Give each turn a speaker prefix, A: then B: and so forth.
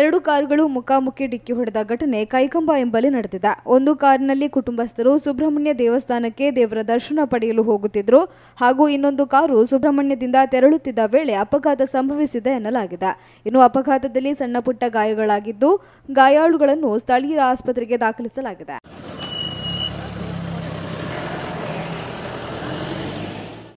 A: ಎರಡು ಕಾರುಗಳು ಮುಖಾಮುಖಿ ಡಿಕ್ಕಿ ಹೊಡೆದ ಘಟನೆ ಕೈಕಂಬ ಎಂಬಲ್ಲಿ ನಡೆದಿದೆ ಒಂದು ಕಾರಿನಲ್ಲಿ ಕುಟುಂಬಸ್ಥರು ಸುಬ್ರಹ್ಮಣ್ಯ ದೇವಸ್ಥಾನಕ್ಕೆ ದೇವರ ದರ್ಶನ ಪಡೆಯಲು ಹೋಗುತ್ತಿದ್ದರು ಹಾಗೂ ಇನ್ನೊಂದು ಕಾರು ಸುಬ್ರಹ್ಮಣ್ಯದಿಂದ ತೆರಳುತ್ತಿದ್ದ ವೇಳೆ ಅಪಘಾತ ಸಂಭವಿಸಿದೆ ಎನ್ನಲಾಗಿದೆ ಇನ್ನು ಅಪಘಾತದಲ್ಲಿ ಸಣ್ಣಪುಟ್ಟ ಗಾಯಗಳಾಗಿದ್ದು ಗಾಯಾಳುಗಳನ್ನು ಸ್ಥಳೀಯ ಆಸ್ಪತ್ರೆಗೆ ದಾಖಲಿಸಲಾಗಿದೆ